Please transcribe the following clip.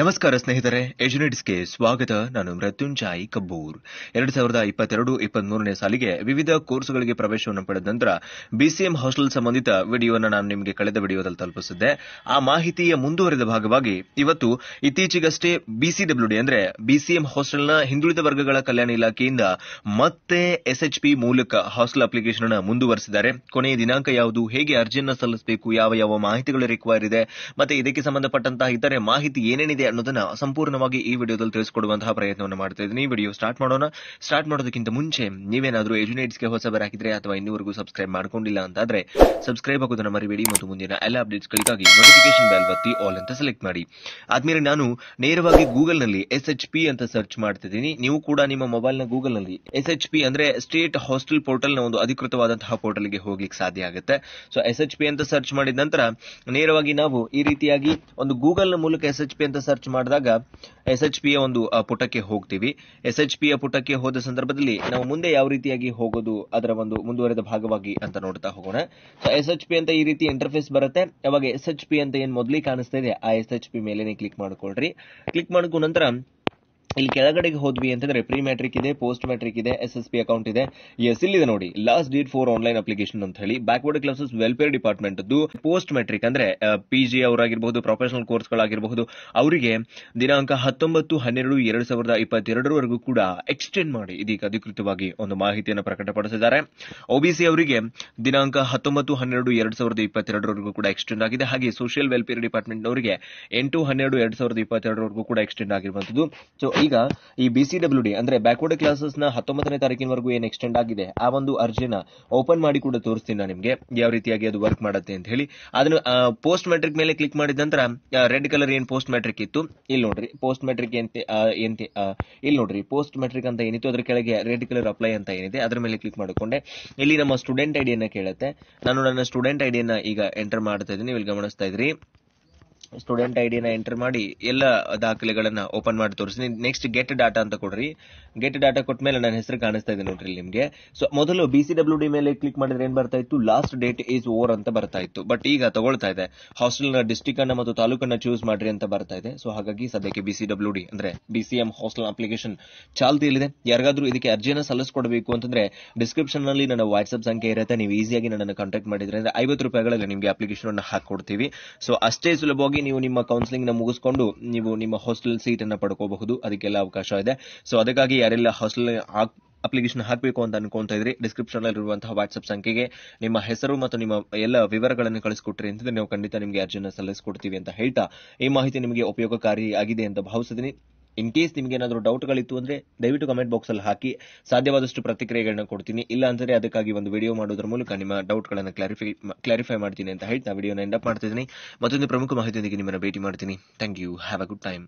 ನಮಸ್ಕಾರ ಸ್ನೇಹಿತರೆ ಏಜುನೆಟ್ಸ್ಗೆ ಸ್ವಾಗತ ನಾನು ಮೃತ್ಯುಂಜಾಯಿ ಕಬ್ಬೂರ್ ಎರಡು ಸಾವಿರದ ಇಪ್ಪತ್ತೆರಡು ಇಪ್ಪತ್ಮೂರನೇ ಸಾಲಿಗೆ ವಿವಿಧ ಕೋರ್ಸ್ಗಳಿಗೆ ಪ್ರವೇಶವನ್ನು ಪಡೆದ ನಂತರ ಬಿಸಿಎಂ ಹಾಸ್ಟೆಲ್ ಸಂಬಂಧಿತ ವಿಡಿಯೋನ ನಾನು ನಿಮಗೆ ಕಳೆದ ವಿಡಿಯೋದಲ್ಲಿ ತಲುಪಿಸಿದ್ದೆ ಆ ಮಾಹಿತಿಯ ಮುಂದುವರೆದ ಭಾಗವಾಗಿ ಇವತ್ತು ಇತ್ತೀಚೆಗಷ್ಟೇ ಬಿಸಿಡಬ್ಲ್ಯೂಡಿ ಅಂದರೆ ಬಿಸಿಎಂ ಹಾಸ್ಟೆಲ್ನ ಹಿಂದುಳಿದ ವರ್ಗಗಳ ಕಲ್ಯಾಣ ಇಲಾಖೆಯಿಂದ ಮತ್ತೆ ಎಸ್ಎಚ್ಪಿ ಮೂಲಕ ಹಾಸ್ಟೆಲ್ ಅಪ್ಲಿಕೇಶನ್ ಅನ್ನು ಮುಂದುವರೆಸಿದ್ದಾರೆ ಕೊನೆಯ ದಿನಾಂಕ ಯಾವುದು ಹೇಗೆ ಅರ್ಜಿಯನ್ನು ಸಲ್ಲಿಸಬೇಕು ಯಾವ ಯಾವ ಮಾಹಿತಿಗಳು ರಿಕ್ವೈರ್ ಇದೆ ಮತ್ತೆ ಇದಕ್ಕೆ ಸಂಬಂಧಪಟ್ಟಂತಹ ಇತರೆ ಮಾಹಿತಿ ಏನೇನಿದೆ ಅನ್ನೋದನ್ನ ಸಂಪೂರ್ಣವಾಗಿ ಈ ವಿಡಿಯೋದಲ್ಲಿ ತಿಳಿಸಿಕೊಡುವಂತಹ ಪ್ರಯತ್ನವನ್ನು ಮಾಡ್ತಾ ಇದ್ದೀನಿ ವಿಡಿಯೋ ಸ್ಟಾರ್ಟ್ ಮಾಡೋಣ ಸ್ಟಾರ್ಟ್ ಮಾಡೋದಕ್ಕಿಂತ ಮುಂಚೆ ನೀವೇನಾದರೂ ಎಜುನೇಟ್ಸ್ಗೆ ಹೊಸಬರಾಗಿದ್ರೆ ಅಥವಾ ಇನ್ನೂವರೆಗೂ ಸಬ್ಸ್ಕ್ರೈಬ್ ಮಾಡ್ಕೊಂಡಿಲ್ಲ ಅಂತಾದ್ರೆ ಸಬ್ಸ್ಕ್ರೈಬ್ ಆಗೋದನ್ನ ಮರಿಬೇಡಿ ಮತ್ತು ಮುಂದಿನ ಎಲ್ಲ ಅಪ್ಡೇಟ್ಸ್ಗಳಿಗಾಗಿ ನೋಟಿಫಿಕೇಶನ್ ಬೆಲ್ ಬತ್ತಿ ಆಲ್ ಅಂತ ಸೆಲೆಕ್ಟ್ ಮಾಡಿ ಆದ್ಮೇಲೆ ನಾನು ನೇರವಾಗಿ ಗೂಗಲ್ ನಲ್ಲಿ ಎಸ್ ಎಚ್ ಪಿ ಅಂತ ಸರ್ಚ್ ಮಾಡ್ತಿದ್ದೀನಿ ನೀವು ಕೂಡ ನಿಮ್ಮ ಮೊಬೈಲ್ನ ನ ಗೂಗಲ್ ನಲ್ಲಿ ಎಸ್ ಎಚ್ ಪಿ ಅಂದ್ರೆ ಸ್ಟೇಟ್ ಹಾಸ್ಟೆಲ್ ಪೋರ್ಟಲ್ ನ ಒಂದು ಅಧಿಕೃತವಾದಂತಹ ಪೋರ್ಟಲ್ ಗೆ ಹೋಗ್ಲಿಕ್ಕೆ ಸಾಧ್ಯ ಆಗುತ್ತೆ ಸೊ ಎಸ್ ಎಚ್ ಪಿ ಅಂತ ಸರ್ಚ್ ಮಾಡಿದ ನಂತರ ನೇರವಾಗಿ ನಾವು ಈ ರೀತಿಯಾಗಿ ಒಂದು ಗೂಗಲ್ ನ ಮೂಲಕ ಎಸ್ ಎಚ್ ಪಿ ಅಂತ ಸರ್ಚ್ ಮಾಡಿದಾಗ ಎಸ್ ಎಚ್ ಪಿಯ ಒಂದು ಪುಟಕ್ಕೆ ಹೋಗ್ತೀವಿ ಎಸ್ ಎಚ್ ಪಿ ಪುಟಕ್ಕೆ ಹೋದ ಸಂದರ್ಭದಲ್ಲಿ ನಾವು ಮುಂದೆ ಯಾವ ರೀತಿಯಾಗಿ ಹೋಗೋದು ಅದರ ಒಂದು ಮುಂದುವರೆದ ಭಾಗವಾಗಿ ಅಂತ ನೋಡ್ತಾ ಹೋಗೋಣ ಸೊ ಎಸ್ ಎಚ್ ಪಿ ಅಂತ ಈ ರೀತಿ ಇಂಟರ್ಫೇಸ್ ಬರುತ್ತೆ ಯಾವಾಗ ಎಸ್ ಎಚ್ ಪಿ ಅಂತ ಏನ್ ಮೊದಲಿಗೆ ಕಾಣಿಸ್ತಾ ಇದೆ ಆ ಎಸ್ ಎಚ್ ಪಿ ಮೇಲೆ ಕ್ಲಿಕ್ ಮಾಡ್ಕೊಳ್ರಿ ಕ್ಲಿಕ್ ಮಾಡ್ಕೊಂಡ ನಂತರ ಇಲ್ಲಿ ಕೆಳಗಡೆಗೆ ಹೋದ್ವಿ ಅಂತಂದ್ರೆ ಪ್ರೀ ಮ್ಯಾಟ್ರಿಕ್ ಇದೆ ಪೋಸ್ಟ್ ಮ್ಯಾಟ್ರಿಕ್ ಇದೆ ಎಸ್ ಎಸ್ ಪಿ ಅಕೌಂಟ್ ಇದೆ ಎಸ್ ಇಲ್ಲಿದೆ ನೋಡಿ last date for online application ಅಂತ ಹೇಳಿ backward classes welfare department post matric ಅಂದ್ರೆ ಪಿ ಜಿ ಅವರಾಗಿರಬಹುದು ಪ್ರೊಫೆಷನಲ್ ಕೋರ್ಸ್ಗಳಾಗಿರಬಹುದು ಅವರಿಗೆ ದಿನಾಂಕ ಹತ್ತೊಂಬತ್ತು ಹನ್ನೆರಡು ಎರಡ್ ಸಾವಿರದ ಇಪ್ಪತ್ತೆರಡರವರೆಗೂ ಕೂಡ ಎಕ್ಸ್ಟೆಂಡ್ ಮಾಡಿ ಇದೀಗ ಅಧಿಕೃತವಾಗಿ ಒಂದು ಮಾಹಿತಿಯನ್ನು ಪ್ರಕಟಪಡಿಸಿದ್ದಾರೆ ಒಬಿಸಿ ಅವರಿಗೆ ದಿನಾಂಕ ಹತ್ತೊಂಬತ್ತು ಹನ್ನೆರಡು ಎರಡು ಸಾವಿರದ ಇಪ್ಪತ್ತೆರಡರವರೆಗೂ ಕೂಡ ಎಕ್ಸ್ಟೆಂಡ್ ಆಗಿದೆ ಹಾಗೆ ಸೋಷಿಯಲ್ ವೆಲ್ಫೇರ್ ಡಿಪಾರ್ಟ್ಮೆಂಟ್ ಅವರಿಗೆ ಎಂಟು ಹನ್ನೆರಡು ಎರಡು ಸಾವಿರದ ಇಪ್ಪತ್ತೆರಡರವರೆಗೂ ಕೂಡ ಎಕ್ಸ್ಟೆಂಡ್ ಆಗಿರುವಂತದ್ದು ಸೊ ಈಗ ಈ ಬಿ ಸಿ ಡಬ್ಲ್ಯೂ ಡಿ ಅಂದ್ರೆ ಬ್ಯಾಕ್ವರ್ಡ್ ಕ್ಲಾಸಸ್ ನ ಹತ್ತೊಂಬತ್ತನೇ ತಾರೀಕಿನವರೆಗೂ ಏನು ಎಕ್ಸ್ಟೆಂಡ್ ಆಗಿದೆ ಆ ಒಂದು ಅರ್ಜಿನ ಓಪನ್ ಮಾಡಿ ಕೂಡ ತೋರಿಸ್ತೀನಿ ನಾನು ನಿಮಗೆ ಯಾವ ರೀತಿಯಾಗಿ ಅದು ವರ್ಕ್ ಮಾಡುತ್ತೆ ಅಂತ ಹೇಳಿ ಅದನ್ನು ಪೋಸ್ಟ್ ಮೆಟ್ರಿಕ್ ಮೇಲೆ ಕ್ಲಿಕ್ ಮಾಡಿದ ನಂತರ ರೆಡ್ ಕಲರ್ ಏನು ಪೋಸ್ಟ್ ಮೆಟ್ರಿಕ್ ಇತ್ತು ಇಲ್ಲಿ ನೋಡ್ರಿ ಪೋಸ್ಟ್ ಮೆಟ್ರಿಕ್ ಎಂತ ಎಂತ ಇಲ್ಲಿ ನೋಡ್ರಿ ಪೋಸ್ಟ್ ಮೆಟ್ರಿಕ್ ಅಂತ ಏನಿತ್ತು ಅದ್ರ ಕೆಳಗೆ ರೆಡ್ ಕಲರ್ ಅಪ್ಲೈ ಅಂತ ಏನಿದೆ ಅದರ ಮೇಲೆ ಕ್ಲಿಕ್ ಮಾಡಿಕೊಂಡೆ ಇಲ್ಲಿ ನಮ್ಮ ಸ್ಟೂಡೆಂಟ್ ಐಡಿಯನ್ನು ಕೇಳುತ್ತೆ ನಾನು ನನ್ನ ಸ್ಟೂಡೆಂಟ್ ಐಡಿಯನ್ನು ಈಗ ಎಂಟರ್ ಮಾಡ್ತಾ ಇದ್ದೀನಿ ಇಲ್ಲಿ ಗಮನಿಸ್ತಾ ಇದ್ರಿ ಸ್ಟೂಡೆಂಟ್ ಡಿನ ಎಂಟರ್ ಮಾಡಿ ಎಲ್ಲ ದಾಖಲೆಗಳನ್ನ ಓಪನ್ ಮಾಡಿ ತೋರಿಸಿ ನೆಕ್ಸ್ಟ್ ಗೆಟ್ ಡಾಟಾ ಅಂತ ಕೊಡ್ರಿ ಗೆಟ್ ಡಾಟಾ ಕೊಟ್ಟ ಮೇಲೆ ನನ್ನ ಹೆಸರು ಕಾಣಿಸ್ತಾ ಇದೆ ನೋಡ್ರಿ ನಿಮಗೆ ಸೊ ಮೊದಲು ಬಿ ಸಿ ಡಬ್ಲ್ಯೂ ಡಿ ಮೇಲೆ ಕ್ಲಿಕ್ ಮಾಡಿದ್ರೆ ಏನ್ ಬರ್ತಾ ಇತ್ತು ಲಾಸ್ಟ್ ಡೇಟ್ ಈಸ್ ಓವರ್ ಅಂತ ಬರ್ತಾ ಇತ್ತು ಬಟ್ ಈಗ ತಗೊಳ್ತಾ ಇದೆ ಹಾಸ್ಟೆಲ್ನ ಡಿಸ್ಟಿಕ್ ಅನ್ನ ಮತ್ತು ತಾಲೂಕನ್ನ ಚೂಸ್ ಮಾಡ್ರಿ ಅಂತ ಬರ್ತಾ ಇದೆ ಸೊ ಹಾಗಾಗಿ ಸದ್ಯಕ್ಕೆ ಬಿ ಸಿ ಡಬ್ಲ್ಯೂ ಡಿ ಅಂದ್ರೆ B C M hostel application ಚಾಲ್ತಿಯಲ್ಲಿದೆ ಯಾರಿಗಾದ್ರೂ ಇದಕ್ಕೆ ಅರ್ಜಿಯನ್ನು ಸಲ್ಲಿಸಿಕೊಡಬೇಕು ಅಂತಂದ್ರೆ ಡಿಸ್ಕ್ರಿಪ್ಷನ್ ನಲ್ಲಿ ನನ್ನ ವಾಟ್ಸ್ಆಪ್ ಸಂಖ್ಯೆ ಇರುತ್ತೆ ನೀವು ಈಸಿಯಾಗಿ ನನ್ನ ಕಾಂಟ್ಯಾಕ್ಟ್ ಮಾಡಿದ್ರೆ ಅಂದ್ರೆ ಐವತ್ತು ರೂಪಾಯಿಗಳಲ್ಲಿ ನಿಮಗೆ ಅಪ್ಲಿಕೇಶನ್ ಅನ್ನು ಹಾಕೊಡ್ತೀವಿ ಸೊ ಅಷ್ಟೇ ಸುಲಭವಾಗಿ ನೀವು ನಿಮ್ಮ ಕೌನ್ಸಿಲಿಂಗ್ನ ಮುಗಿಸ್ಕೊಂಡು ನೀವು ನಿಮ್ಮ ಹಾಸ್ಟೆಲ್ ಸೀಟನ್ನು ಪಡ್ಕೋಬಹುದು ಅದಕ್ಕೆಲ್ಲ ಅವಕಾಶ ಇದೆ ಸೊ ಅದಕ್ಕಾಗಿ ಯಾರೆಲ್ಲ ಹಾಸ್ಟೆಲ್ ಅಪ್ಲಿಕೇಶನ್ ಹಾಕಬೇಕು ಅಂತ ಅನ್ಕೊಂತ ಇದ್ರಿ ಡಿಸ್ಕ್ರಿಪ್ಷನ್ ಇರುವಂತಹ ವಾಟ್ಸ್ಆಪ್ ಸಂಖ್ಯೆಗೆ ನಿಮ್ಮ ಹೆಸರು ಮತ್ತು ನಿಮ್ಮ ಎಲ್ಲ ವಿವರಗಳನ್ನು ಕಳಿಸ್ಕೊಟ್ರಿ ಅಂತ ನೀವು ಖಂಡಿತ ನಿಮಗೆ ಅರ್ಜಿಯನ್ನು ಸಲ್ಲಿಸಿಕೊಡ್ತೀವಿ ಅಂತ ಹೇಳ್ತಾ ಈ ಮಾಹಿತಿ ನಿಮಗೆ ಆಗಿದೆ ಅಂತ ಭಾವಿಸಿದ್ದೀನಿ ಇನ್ ಕೇಸ್ ನಿಮ್ಗೆ ಏನಾದರೂ ಡೌಟ್ಗಳಿತ್ತು ಅಂದ್ರೆ ದಯವಿಟ್ಟು ಕಮೆಂಟ್ ಅಲ್ಲಿ ಹಾಕಿ ಸಾಧ್ಯವಾದಷ್ಟು ಪ್ರತಿಕ್ರಿಯೆಗಳನ್ನ ಕೊಡ್ತೀನಿ ಇಲ್ಲ ಅಂದ್ರೆ ಅದಕ್ಕಾಗಿ ಒಂದು ವಿಡಿಯೋ ಮಾಡೋದ್ರ ಮೂಲಕ ನಿಮ್ಮ ಡೌಟ್ಗಳನ್ನು ಕ್ಲಾರಿಫೈ ಕ್ಲಾರಿಫೈ ಮಾಡ್ತೀನಿ ಅಂತ ಹೇಳ್ತಾ ವಿಡಿಯೋನ ಅಪ್ ಮಾಡ್ತಿದ್ದೀನಿ ಮತ್ತೊಂದು ಪ್ರಮುಖ ಮಾಹಿತಿಯೊಂದಿಗೆ ನಿಮ್ಮನ್ನು ಭೇಟಿ ಮಾಡ್ತೀನಿ thank you have a good time